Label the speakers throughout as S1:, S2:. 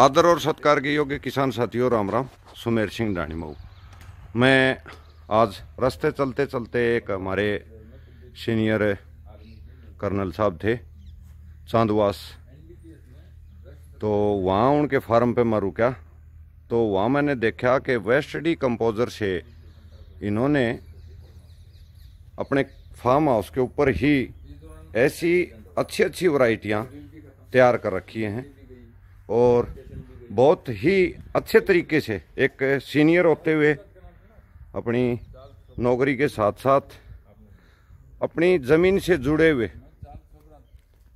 S1: आदर और सत्कार के योग्य किसान साथियों राम राम सुमेर सिंह डाणी मऊ मैं आज रास्ते चलते चलते एक हमारे सीनियर कर्नल साहब थे चांदवास तो वहाँ उनके फार्म पे मैं रुका तो वहाँ मैंने देखा कि वेस्ट डी कंपोजर से इन्होंने अपने फार्म हाउस के ऊपर ही ऐसी अच्छी अच्छी वराइटियाँ तैयार कर रखी हैं और बहुत ही अच्छे तरीके से एक सीनियर होते हुए अपनी नौकरी के साथ साथ अपनी ज़मीन से जुड़े हुए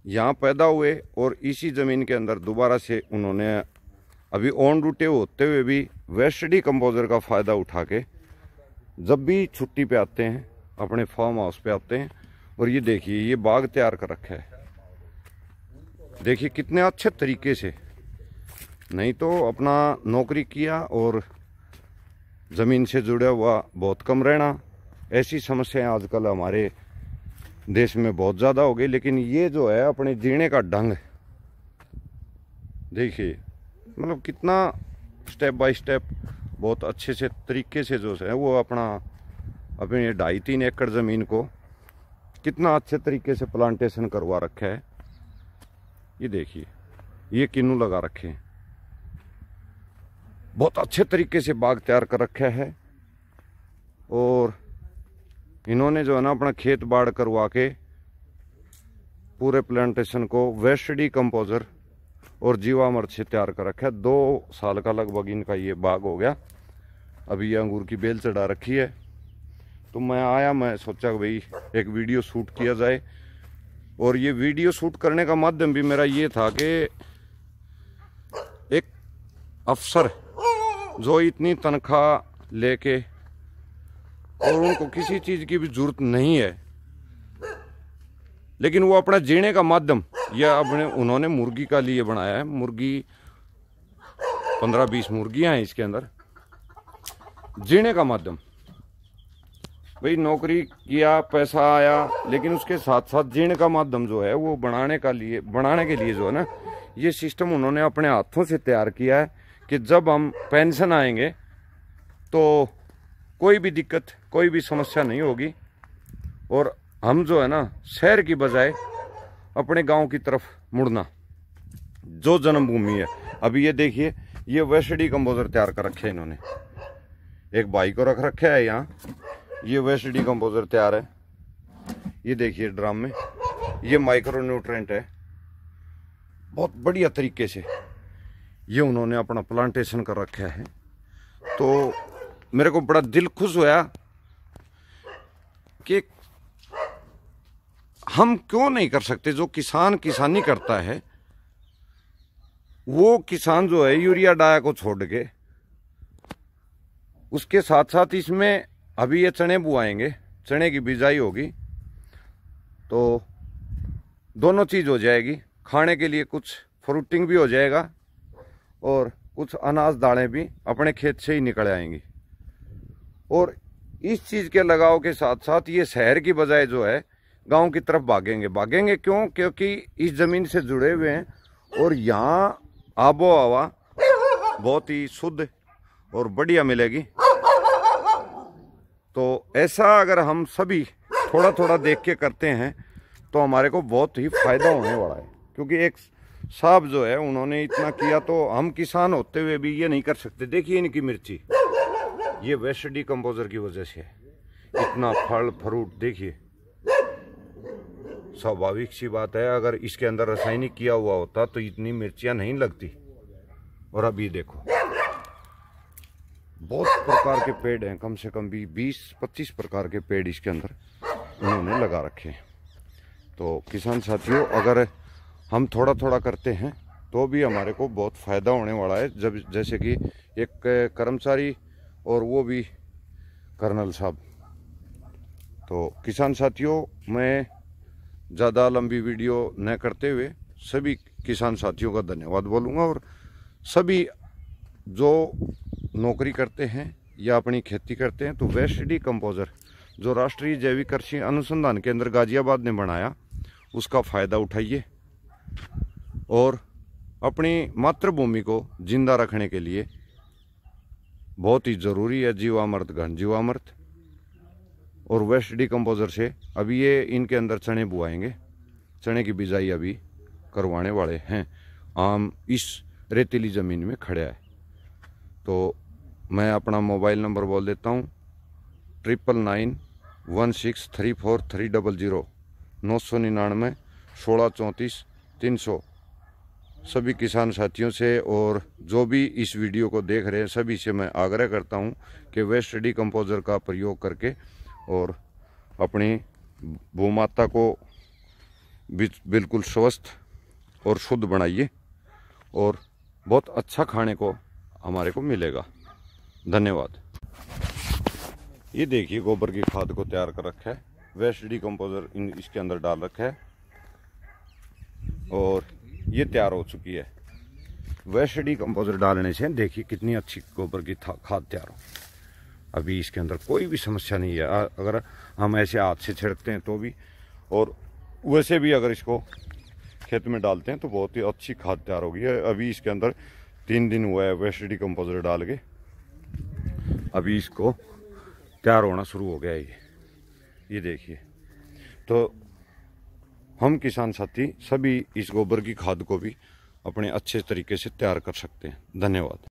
S1: यहाँ पैदा हुए और इसी ज़मीन के अंदर दोबारा से उन्होंने अभी ऑन रूटे होते हुए भी वेस्टडी कंपोज़र का फ़ायदा उठा के जब भी छुट्टी पे आते हैं अपने फार्म हाउस पे आते हैं और ये देखिए ये बाग तैयार कर रखा है देखिए कितने अच्छे तरीके से नहीं तो अपना नौकरी किया और ज़मीन से जुड़ा हुआ बहुत कम रहना ऐसी समस्याएं आजकल हमारे देश में बहुत ज़्यादा हो गई लेकिन ये जो है अपने जीने का ढंग देखिए मतलब कितना स्टेप बाय स्टेप बहुत अच्छे से तरीके से जो है वो अपना अपने ढाई तीन एकड़ ज़मीन को कितना अच्छे तरीके से प्लांटेशन करवा रखा है ये देखिए ये किन्नू लगा रखे हैं बहुत अच्छे तरीके से बाग तैयार कर रखा है और इन्होंने जो है ना अपना खेत बाड़ करवा के पूरे प्लांटेशन को वेस्टडी डी कंपोजर और जीवामृत से तैयार कर रखा है दो साल का लगभग इनका ये बाग हो गया अभी ये अंगूर की बेल चढ़ा रखी है तो मैं आया मैं सोचा कि भाई एक वीडियो शूट किया जाए और ये वीडियो शूट करने का माध्यम भी मेरा ये था कि एक अफसर जो इतनी तनख्वाह लेके और उनको किसी चीज़ की भी ज़रूरत नहीं है लेकिन वो अपना जीने का माध्यम यह अपने उन्होंने मुर्गी का लिए बनाया है मुर्गी पंद्रह बीस मुर्गियां हैं इसके अंदर जीने का माध्यम भाई नौकरी किया पैसा आया लेकिन उसके साथ साथ जीने का माध्यम जो है वो बनाने का लिए बनाने के लिए जो है ना ये सिस्टम उन्होंने अपने हाथों से तैयार किया है कि जब हम पेंशन आएंगे तो कोई भी दिक्कत कोई भी समस्या नहीं होगी और हम जो है ना शहर की बजाय अपने गांव की तरफ मुड़ना जो जन्मभूमि है अभी ये देखिए ये वेस्टडी कंपोजर तैयार कर रखे हैं इन्होंने एक भाई को रख रखे है यहाँ ये वेस्टडी कंपोजर तैयार है ये देखिए ड्राम में ये माइक्रो न्यूट्रेंट है बहुत बढ़िया तरीके से ये उन्होंने अपना प्लांटेशन कर रखा है तो मेरे को बड़ा दिल खुश होया कि हम क्यों नहीं कर सकते जो किसान किसानी करता है वो किसान जो है यूरिया डाया को छोड़ के उसके साथ साथ इसमें अभी ये चने बुआएंगे चने की बिजाई होगी तो दोनों चीज़ हो जाएगी खाने के लिए कुछ फ्रूटिंग भी हो जाएगा और कुछ अनाज दालें भी अपने खेत से ही निकल आएंगी और इस चीज़ के लगाव के साथ साथ ये शहर की बजाय जो है गांव की तरफ भागेंगे भागेंगे क्यों क्योंकि इस ज़मीन से जुड़े हुए हैं और यहाँ आबो हवा बहुत ही शुद्ध और बढ़िया मिलेगी तो ऐसा अगर हम सभी थोड़ा थोड़ा देख के करते हैं तो हमारे को बहुत ही फ़ायदा होने वाला है क्योंकि एक साहब जो है उन्होंने इतना किया तो हम किसान होते हुए भी ये नहीं कर सकते देखिए इनकी मिर्ची ये वेस्ट डी कम्पोजर की वजह से है इतना फल फ्रूट देखिए स्वाभाविक सी बात है अगर इसके अंदर रासायनिक किया हुआ होता तो इतनी मिर्चियाँ नहीं लगती और अभी देखो बहुत प्रकार के पेड़ हैं कम से कम भी 20-25 प्रकार के पेड़ इसके अंदर उन्होंने लगा रखे हैं तो किसान साथियों अगर हम थोड़ा थोड़ा करते हैं तो भी हमारे को बहुत फ़ायदा होने वाला है जब जैसे कि एक कर्मचारी और वो भी कर्नल साहब तो किसान साथियों मैं ज़्यादा लंबी वीडियो न करते हुए सभी किसान साथियों का धन्यवाद बोलूँगा और सभी जो नौकरी करते हैं या अपनी खेती करते हैं तो वेस्ट डी कंपोज़र जो राष्ट्रीय जैविक कृषि अनुसंधान केंद्र गाजियाबाद ने बनाया उसका फ़ायदा उठाइए और अपनी मातृभूमि को जिंदा रखने के लिए बहुत ही ज़रूरी है जीवामृत घन जीवामृत और वेस्ट डिकम्पोजर से अभी ये इनके अंदर चने बुआएंगे चने की बिजाई अभी करवाने वाले हैं आम इस रेतीली ज़मीन में खड़ा है तो मैं अपना मोबाइल नंबर बोल देता हूँ triple nine one six three four three double zero नौ सौ निन्यानवे सोलह चौंतीस तीन सौ सभी किसान साथियों से और जो भी इस वीडियो को देख रहे हैं सभी से मैं आग्रह करता हूं कि वे स्टडी कंपोजर का प्रयोग करके और अपनी भूमाता को बिल्कुल स्वस्थ और शुद्ध बनाइए और बहुत अच्छा खाने को हमारे को मिलेगा धन्यवाद ये देखिए गोबर की खाद को तैयार कर रखा है वेस्ट कम्पोजर इसके अंदर डाल रखा है और ये तैयार हो चुकी है वैशडी कंपोजर डालने से देखिए कितनी अच्छी गोबर की खाद तैयार हो अभी इसके अंदर कोई भी समस्या नहीं है अगर हम ऐसे हाथ से छिड़कते हैं तो भी और वैसे भी अगर इसको खेत में डालते हैं तो बहुत ही अच्छी खाद तैयार होगी अभी इसके अंदर तीन दिन हुआ है वेस्ट डी कंपोजर डाल के अभी इसको तैयार होना शुरू हो गया है ये ये देखिए तो हम किसान साथी सभी इस गोबर की खाद को भी अपने अच्छे तरीके से तैयार कर सकते हैं धन्यवाद